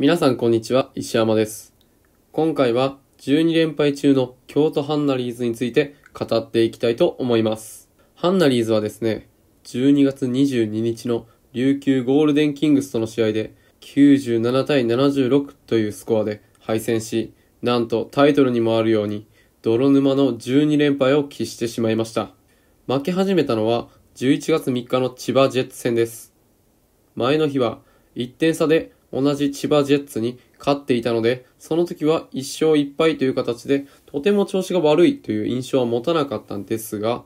皆さんこんにちは、石山です。今回は12連敗中の京都ハンナリーズについて語っていきたいと思います。ハンナリーズはですね、12月22日の琉球ゴールデンキングスとの試合で97対76というスコアで敗戦し、なんとタイトルにもあるように泥沼の12連敗を喫してしまいました。負け始めたのは11月3日の千葉ジェッツ戦です。前の日は1点差で同じ千葉ジェッツに勝っていたので、その時は1勝1敗という形で、とても調子が悪いという印象は持たなかったんですが、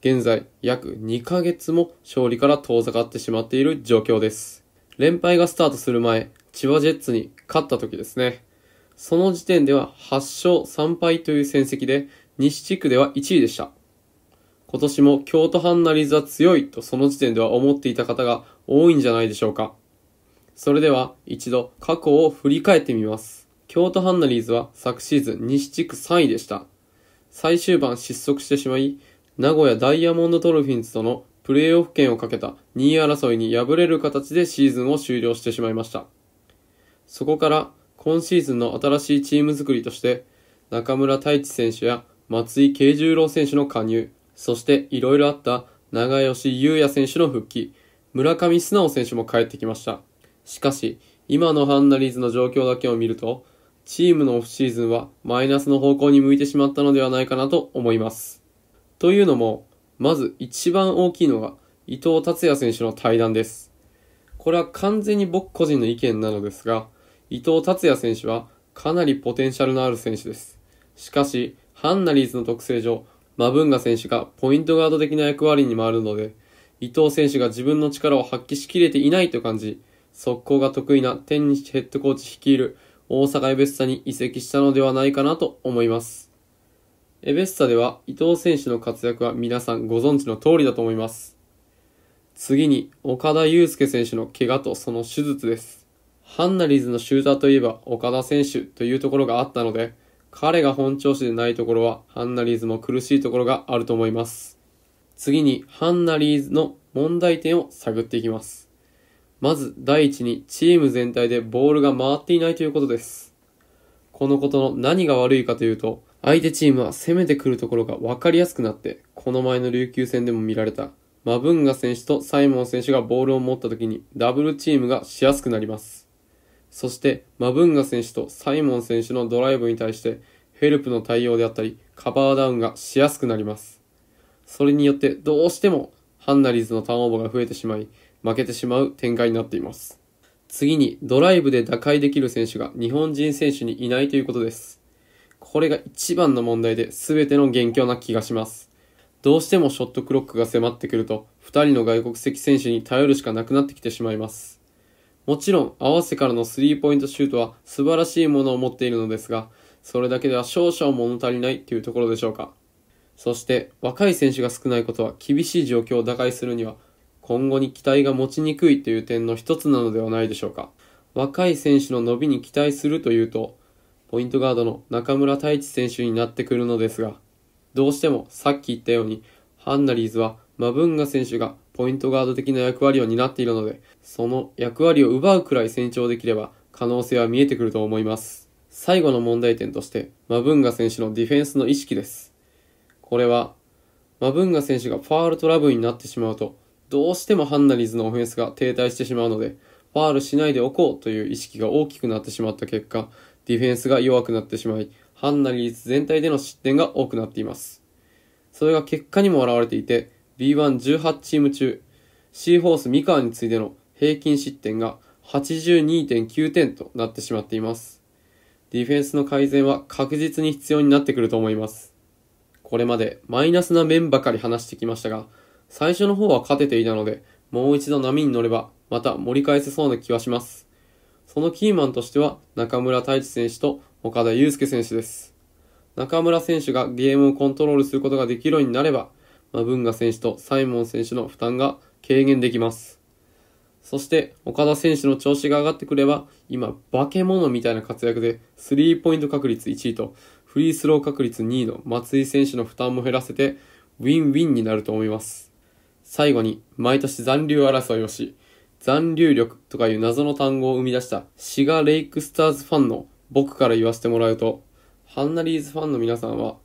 現在約2ヶ月も勝利から遠ざかってしまっている状況です。連敗がスタートする前、千葉ジェッツに勝った時ですね。その時点では8勝3敗という戦績で、西地区では1位でした。今年も京都ハンナリーズは強いとその時点では思っていた方が多いんじゃないでしょうか。それでは一度過去を振り返ってみます。京都ハンナリーズは昨シーズン西地区3位でした。最終盤失速してしまい、名古屋ダイヤモンドドルフィンズとのプレーオフ権をかけた2位争いに敗れる形でシーズンを終了してしまいました。そこから今シーズンの新しいチーム作りとして、中村太一選手や松井慶十郎選手の加入、そして色々あった長吉優也選手の復帰、村上素直選手も帰ってきました。しかし、今のハンナリーズの状況だけを見ると、チームのオフシーズンはマイナスの方向に向いてしまったのではないかなと思います。というのも、まず一番大きいのが伊藤達也選手の対談です。これは完全に僕個人の意見なのですが、伊藤達也選手はかなりポテンシャルのある選手です。しかし、ハンナリーズの特性上、マブンガ選手がポイントガード的な役割に回るので、伊藤選手が自分の力を発揮しきれていないと感じ、速攻が得意な天日ヘッドコーチ率いる大阪エベスタに移籍したのではないかなと思います。エベッサでは伊藤選手の活躍は皆さんご存知の通りだと思います。次に岡田祐介選手の怪我とその手術です。ハンナリーズのシューターといえば岡田選手というところがあったので、彼が本調子でないところはハンナリーズも苦しいところがあると思います。次にハンナリーズの問題点を探っていきます。まず第一にチーム全体でボールが回っていないということです。このことの何が悪いかというと、相手チームは攻めてくるところが分かりやすくなって、この前の琉球戦でも見られた、マブンガ選手とサイモン選手がボールを持った時にダブルチームがしやすくなります。そして、マブンガ選手とサイモン選手のドライブに対して、ヘルプの対応であったり、カバーダウンがしやすくなります。それによってどうしてもハンナリーズのターンオーバーが増えてしまい、負けてしまう展開になっています。次に、ドライブで打開できる選手が日本人選手にいないということです。これが一番の問題で全ての元凶な気がします。どうしてもショットクロックが迫ってくると、2人の外国籍選手に頼るしかなくなってきてしまいます。もちろん、合わせからのスリーポイントシュートは素晴らしいものを持っているのですが、それだけでは少々物足りないというところでしょうか。そして、若い選手が少ないことは厳しい状況を打開するには今後に期待が持ちにくいという点の一つなのではないでしょうか。若い選手の伸びに期待するというと、ポイントガードの中村太一選手になってくるのですが、どうしてもさっき言ったように、ハンナリーズはマブンガ選手がポイントガード的な役割を担っているので、その役割を奪うくらい成長できれば可能性は見えてくると思います。最後の問題点として、マブンガ選手のディフェンスの意識です。これは、マブンガ選手がファールトラブルになってしまうと、どうしてもハンナリーズのオフェンスが停滞してしまうので、ファールしないでおこうという意識が大きくなってしまった結果、ディフェンスが弱くなってしまい、ハンナリーズ全体での失点が多くなっています。それが結果にも表れていて、B118 チーム中、シーホース三河に次いでの平均失点が82.9点となってしまっています。ディフェンスの改善は確実に必要になってくると思います。これまでマイナスな面ばかり話してきましたが、最初の方は勝てていたので、もう一度波に乗れば、また盛り返せそうな気はします。そのキーマンとしては、中村太一選手と岡田祐介選手です。中村選手がゲームをコントロールすることができるようになれば、マブンガ選手とサイモン選手の負担が軽減できます。そして岡田選手の調子が上がってくれば、今、化け物みたいな活躍で、スリーポイント確率1位と、フリースロー確率2位の松井選手の負担も減らせて、ウィンウィンになると思います。最後に、毎年残留争いをし、残留力とかいう謎の単語を生み出した、シガ・レイクスターズファンの僕から言わせてもらうと、ハンナリーズファンの皆さんは、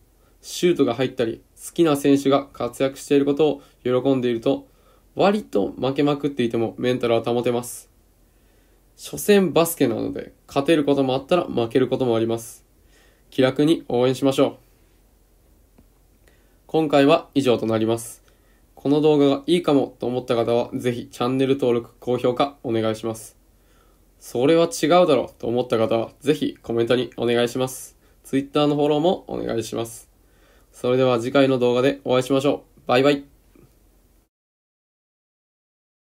シュートが入ったり、好きな選手が活躍していることを喜んでいると、割と負けまくっていてもメンタルは保てます。所詮バスケなので、勝てることもあったら負けることもあります。気楽に応援しましょう。今回は以上となります。この動画がいいかもと思った方は、ぜひチャンネル登録、高評価お願いします。それは違うだろうと思った方は、ぜひコメントにお願いします。Twitter のフォローもお願いします。それでは次回の動画でお会いしましょう。バイバイ。